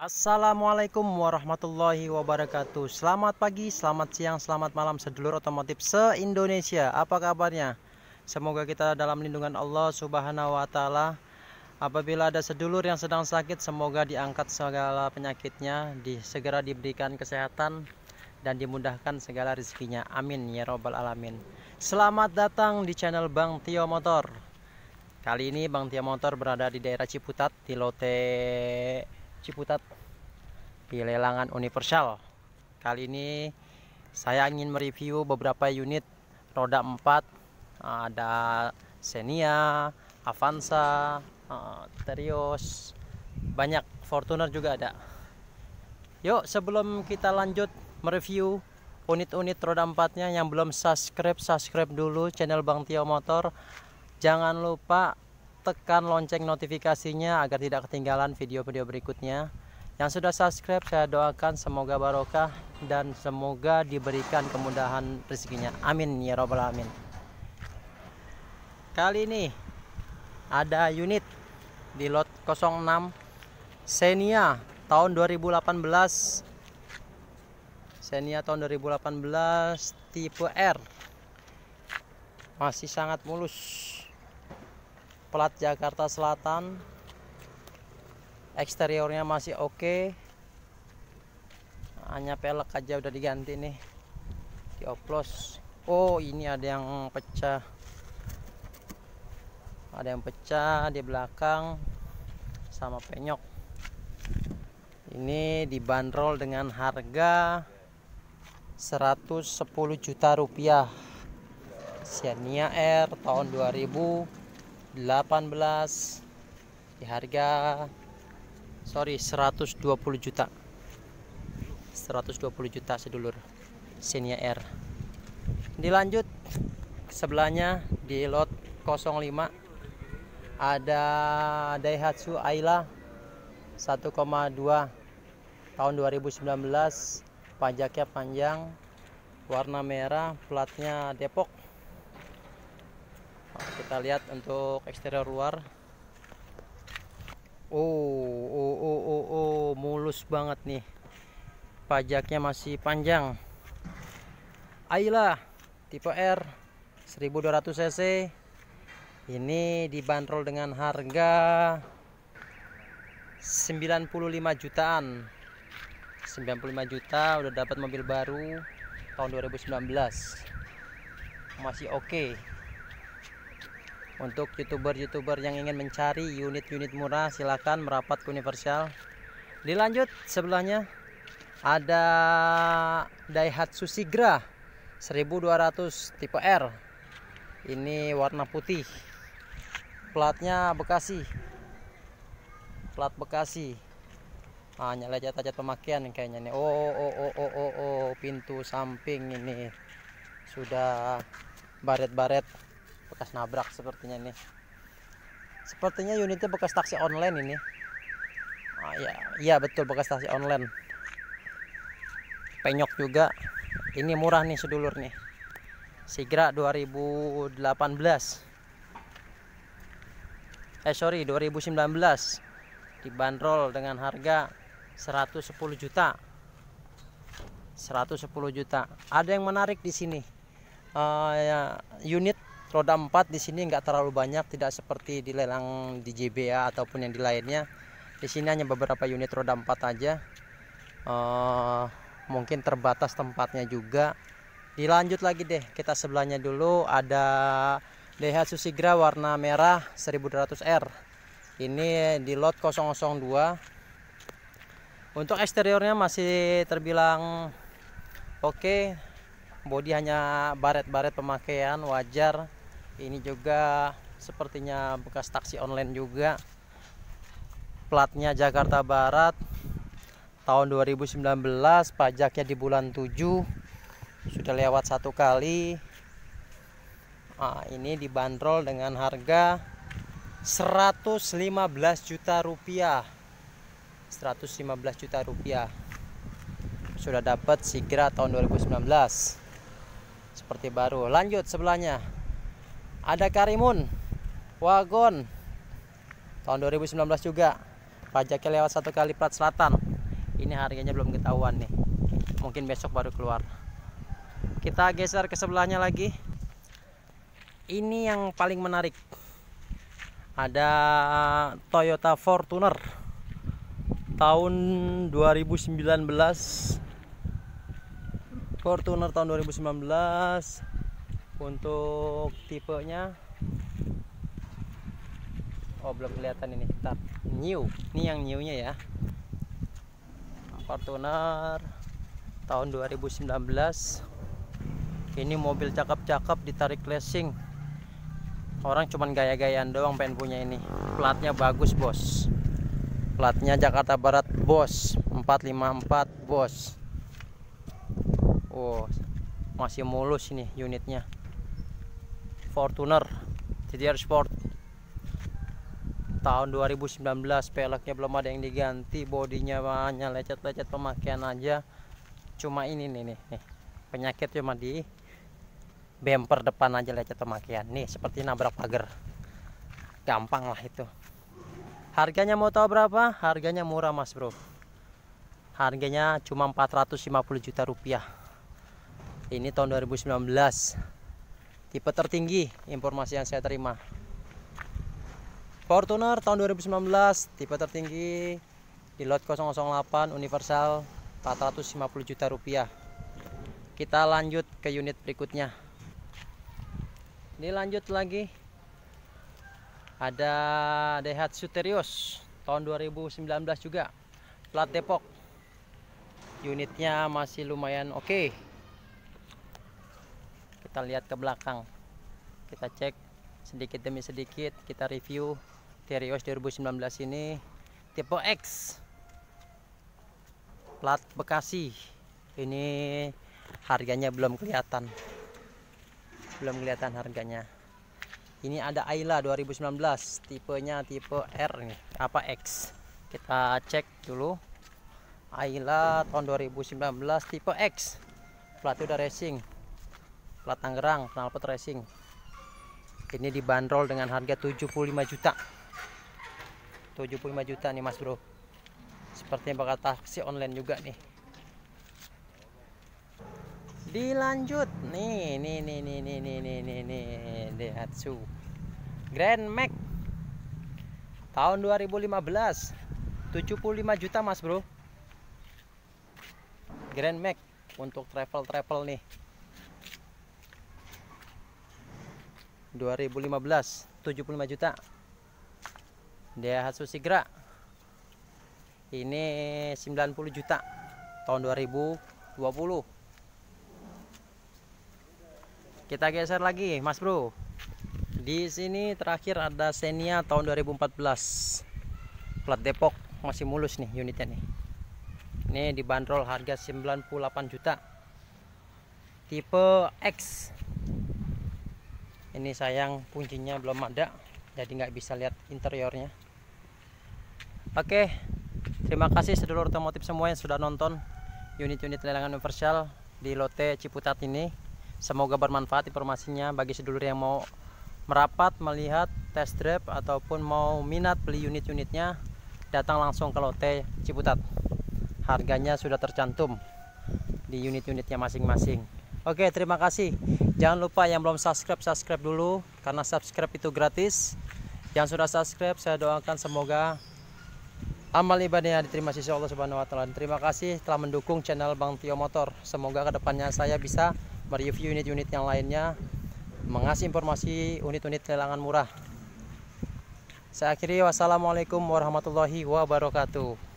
Assalamualaikum warahmatullahi wabarakatuh Selamat pagi, selamat siang, selamat malam Sedulur otomotif se-Indonesia Apa kabarnya? Semoga kita dalam lindungan Allah subhanahu wa ta'ala Apabila ada sedulur yang sedang sakit Semoga diangkat segala penyakitnya di, Segera diberikan kesehatan Dan dimudahkan segala rezekinya Amin ya robbal alamin Selamat datang di channel Bang Tio Motor Kali ini Bang Tio Motor berada di daerah Ciputat Di Lote Ciputat di lelangan universal. Kali ini saya ingin mereview beberapa unit roda 4 ada Xenia, Avanza, eh, Terios, banyak Fortuner juga ada. Yuk sebelum kita lanjut mereview unit-unit roda empatnya yang belum subscribe subscribe dulu channel Bang Tio Motor jangan lupa tekan lonceng notifikasinya agar tidak ketinggalan video-video berikutnya. Yang sudah subscribe saya doakan semoga barokah dan semoga diberikan kemudahan rezekinya. Amin ya robbal alamin. Kali ini ada unit di lot 06 Senia tahun 2018 Senia tahun 2018 tipe R masih sangat mulus plat Jakarta Selatan eksteriornya masih oke okay. Nah, hanya pelek aja udah diganti nih dioplos oh ini ada yang pecah ada yang pecah di belakang sama penyok ini dibanderol dengan harga 110 juta rupiah Siania R tahun 2000 18 di harga sorry 120 juta 120 juta sedulur Xenia R dilanjut sebelahnya di lot 05 ada Daihatsu Ayla 1,2 tahun 2019 pajaknya panjang warna merah platnya Depok Nah, kita lihat untuk eksterior luar oh oh oh oh, oh mulus banget nih pajaknya masih panjang Ayolah, tipe R 1200 cc ini dibanderol dengan harga 95 jutaan 95 juta udah dapat mobil baru tahun 2019 masih oke okay. Untuk youtuber-youtuber yang ingin mencari unit-unit murah silahkan merapat ke Universal. Dilanjut sebelahnya ada Daihatsu Sigra 1200 tipe R. Ini warna putih. Platnya Bekasi. Plat Bekasi. Ah, nyala catat pemakaian kayaknya nih. Oh, oh, oh, oh, oh, oh, pintu samping ini sudah baret-baret bekas nabrak sepertinya ini sepertinya unitnya bekas taksi online ini oh, ya ya betul bekas taksi online penyok juga ini murah nih sedulur nih Sigra 2018 eh sorry 2019 dibanderol dengan harga 110 juta 110 juta ada yang menarik di sini uh, ya, unit roda 4 di sini nggak terlalu banyak tidak seperti di lelang di JBA ataupun yang di lainnya di sini hanya beberapa unit roda 4 aja uh, mungkin terbatas tempatnya juga dilanjut lagi deh kita sebelahnya dulu ada Daihatsu Sigra warna merah 1200R ini di lot 002 untuk eksteriornya masih terbilang oke okay. bodi hanya baret-baret pemakaian wajar ini juga sepertinya bekas taksi online juga platnya Jakarta Barat tahun 2019 pajaknya di bulan 7 sudah lewat satu kali nah, ini dibanderol dengan harga 115 juta rupiah 115 juta rupiah sudah dapat Sigra tahun 2019 seperti baru lanjut sebelahnya ada Karimun Wagon tahun 2019 juga pajaknya lewat satu kali plat selatan ini harganya belum ketahuan nih mungkin besok baru keluar kita geser ke sebelahnya lagi ini yang paling menarik ada Toyota Fortuner tahun 2019 Fortuner tahun 2019 untuk tipenya oh belum kelihatan ini kita new ini yang newnya ya Fortuner tahun 2019 ini mobil cakep-cakep ditarik racing. orang cuman gaya-gayaan doang pengen punya ini platnya bagus bos platnya Jakarta Barat bos 454 bos Oh, masih mulus ini unitnya Fortuner CDR Sport tahun 2019 peleknya belum ada yang diganti bodinya hanya lecet-lecet pemakaian aja cuma ini nih nih, nih. penyakit cuma di bumper depan aja lecet pemakaian nih seperti nabrak pagar gampang lah itu harganya mau tahu berapa harganya murah mas bro harganya cuma 450 juta rupiah ini tahun 2019 tipe tertinggi informasi yang saya terima Fortuner tahun 2019 tipe tertinggi di lot 008 universal 450 juta rupiah kita lanjut ke unit berikutnya ini lanjut lagi ada Daihatsu Terios tahun 2019 juga plat Depok unitnya masih lumayan oke okay kita lihat ke belakang kita cek sedikit demi sedikit kita review Terios 2019 ini tipe X plat Bekasi ini harganya belum kelihatan belum kelihatan harganya ini ada Ayla 2019 tipenya tipe R nih apa X kita cek dulu Ayla tahun 2019 tipe X plat udah racing plat Tangerang knalpot racing ini dibanderol dengan harga 75 juta 75 juta nih mas bro sepertinya bakal taksi online juga nih dilanjut nih nih nih nih nih nih nih nih nih Daihatsu Grand Max tahun 2015 75 juta mas bro Grand Max untuk travel-travel nih 2015 75 juta Daihatsu Sigra ini 90 juta tahun 2020 kita geser lagi mas bro di sini terakhir ada Xenia tahun 2014 plat Depok masih mulus nih unitnya nih ini dibanderol harga 98 juta tipe X ini sayang kuncinya belum ada jadi nggak bisa lihat interiornya oke terima kasih sedulur otomotif semua yang sudah nonton unit-unit lelangan universal di lote Ciputat ini semoga bermanfaat informasinya bagi sedulur yang mau merapat melihat test drive ataupun mau minat beli unit-unitnya datang langsung ke lote Ciputat harganya sudah tercantum di unit-unitnya masing-masing Oke, terima kasih. Jangan lupa yang belum subscribe, subscribe dulu karena subscribe itu gratis. Yang sudah subscribe, saya doakan semoga amal ibadahnya diterima sisi Allah Subhanahu wa taala. Terima kasih telah mendukung channel Bang Tio Motor. Semoga kedepannya saya bisa mereview unit-unit yang lainnya, mengasih informasi unit-unit lelangan murah. Saya akhiri wassalamualaikum warahmatullahi wabarakatuh.